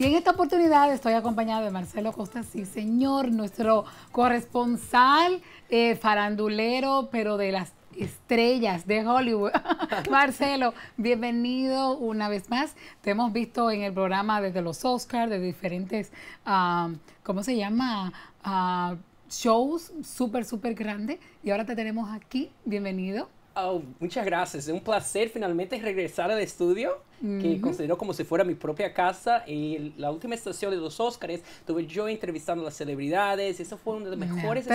Y en esta oportunidad estoy acompañado de Marcelo Costa, sí, señor, nuestro corresponsal eh, farandulero, pero de las estrellas de Hollywood. Marcelo, bienvenido una vez más. Te hemos visto en el programa desde los Oscars, de diferentes, ¿cómo se llama? Ah, shows súper, súper grandes. Y ahora te tenemos aquí. Bienvenido. Oh, muchas gracias. Es un placer finalmente regresar al estudio, que considero como si fuera mi propia casa. Y la última estación de los Óscares, tuve yo entrevistando a las celebridades. Eso fue uno de los mejores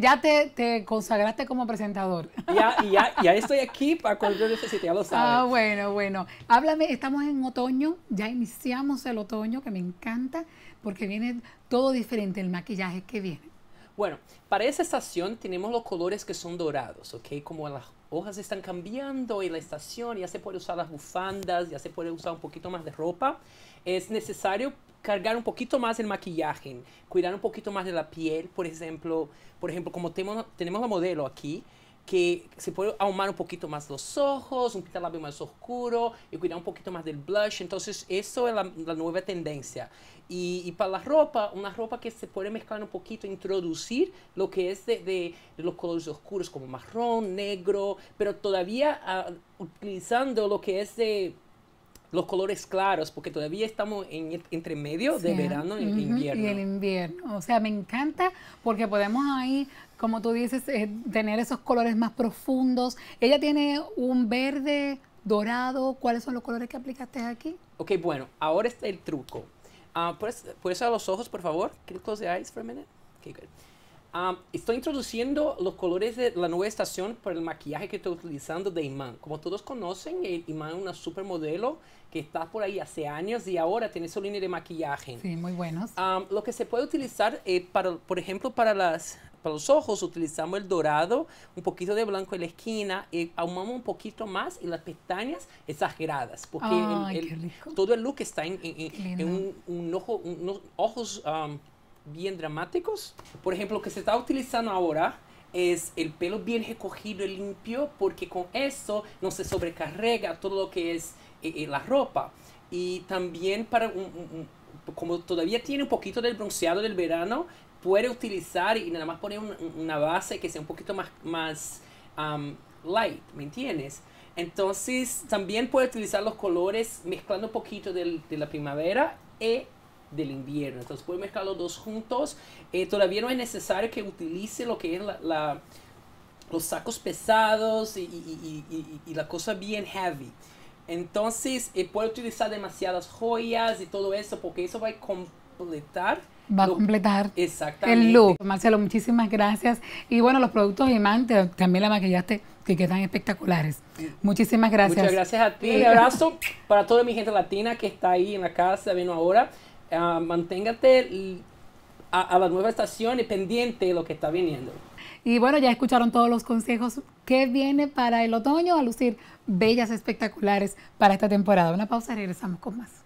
ya te, consagraste como presentador. Ya, ya, estoy aquí para cuando yo necesite, ya lo ah, sabes. Ah, bueno, bueno. Háblame, estamos en otoño, ya iniciamos el otoño, que me encanta, porque viene todo diferente el maquillaje que viene. Bueno, para esa estación tenemos los colores que son dorados, ¿ok? Como las hojas están cambiando y la estación, ya se puede usar las bufandas, ya se puede usar un poquito más de ropa. Es necesario cargar un poquito más el maquillaje, cuidar un poquito más de la piel, por ejemplo, por ejemplo como tenemos, tenemos la modelo aquí, que se puede ahumar un poquito más los ojos, un labio más oscuro y cuidar un poquito más del blush. Entonces, eso es la, nueva tendencia. Y, para la ropa, una ropa que se puede mezclar un poquito, introducir lo que es de, los colores oscuros como marrón, negro, pero todavía ah, utilizando lo que es de los colores claros, porque todavía estamos en, e, entre medio de ¿eh? verano invierno. Y el invierno, o sea, me encanta porque podemos ahí, como tú dices, eh, tener esos colores más profundos. Ella tiene un verde dorado, ¿cuáles son los colores que aplicaste aquí? Ok, bueno, ahora está el truco. Uh, ah, ¿Puedes, pues a los ojos, por favor? ¿Puedes close Ah, estoy introduciendo los colores de la nueva estación por el maquillaje que estoy utilizando de Iman. Como todos conocen, el Iman es una supermodelo que está por ahí hace años y ahora tiene su línea de maquillaje. Sí, muy buenos. Ah, lo que se puede utilizar, eh, para, por ejemplo, para, las, los ojos utilizamos el dorado, un poquito de blanco en la esquina, eh, ahumamos un poquito más y las pestañas exageradas, porque todo el look está en, un, ojo, unos ojos... Um, bien dramáticos. Por ejemplo, lo que se está utilizando ahora es el pelo bien recogido y limpio porque con eso no se sobrecarga todo lo que es eh, eh, la ropa. Y también para como todavía tiene un poquito del bronceado del verano, puede utilizar y nada más poner una base que sea un poquito más, más light, ¿me entiendes? Entonces también puede utilizar los colores mezclando un poquito de la primavera y e del invierno. Entonces pueden mezclar los dos juntos. Eh, todavía no es necesario que utilice lo que es la, los sacos pesados y, la cosa bien heavy. Entonces eh, puede utilizar demasiadas joyas y todo eso porque eso va a completar va a completar el look. Marcelo, muchísimas gracias. Y bueno, los productos de Imán, también la maquillaste, que quedan espectaculares. Muchísimas gracias. Muchas gracias a ti. Un abrazo para toda mi gente latina que está ahí en la casa, vino ahora. Ah, manténgate a, a, la nueva estación y pendiente de lo que está viniendo. Y bueno, ya escucharon todos los consejos que viene para el otoño a lucir bellas espectaculares para esta temporada. Una pausa y regresamos con más.